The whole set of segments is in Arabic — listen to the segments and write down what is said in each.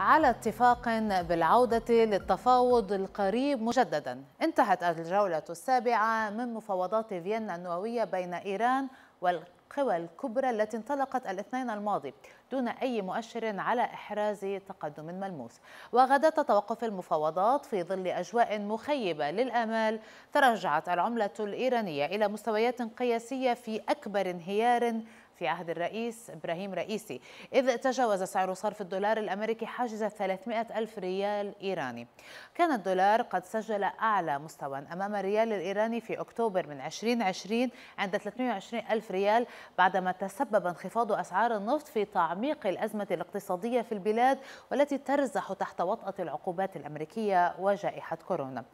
على اتفاق بالعودة للتفاوض القريب مجددا انتهت الجولة السابعة من مفاوضات فيينا النووية بين إيران والقوى الكبرى التي انطلقت الاثنين الماضي دون أي مؤشر على إحراز تقدم ملموس وغدا تتوقف المفاوضات في ظل أجواء مخيبة للأمال تراجعت العملة الإيرانية إلى مستويات قياسية في أكبر انهيار في عهد الرئيس إبراهيم رئيسي إذ تجاوز سعر صرف الدولار الأمريكي حاجز 300 ألف ريال إيراني كان الدولار قد سجل أعلى مستوى أمام الريال الإيراني في أكتوبر من 2020 عند 320 ألف ريال بعدما تسبب انخفاض أسعار النفط في تعميق الأزمة الاقتصادية في البلاد والتي ترزح تحت وطأة العقوبات الأمريكية وجائحة كورونا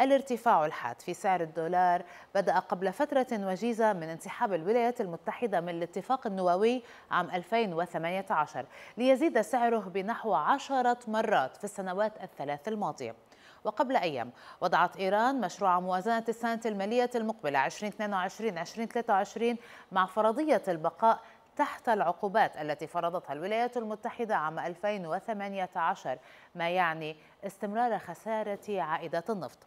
الارتفاع الحاد في سعر الدولار بدأ قبل فترة وجيزة من انسحاب الولايات المتحدة من الاتفاق الاتفاق النووي عام 2018 ليزيد سعره بنحو عشرة مرات في السنوات الثلاث الماضية وقبل أيام وضعت إيران مشروع موازنة السنة المالية المقبلة 2022-2023 مع فرضية البقاء تحت العقوبات التي فرضتها الولايات المتحدة عام 2018 ما يعني استمرار خسارة عائدات النفط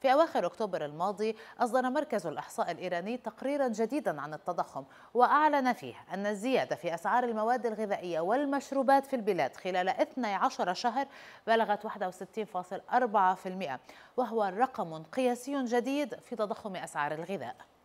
في أواخر أكتوبر الماضي أصدر مركز الإحصاء الإيراني تقريرا جديدا عن التضخم وأعلن فيه أن الزيادة في أسعار المواد الغذائية والمشروبات في البلاد خلال 12 شهر بلغت 61.4% وهو رقم قياسي جديد في تضخم أسعار الغذاء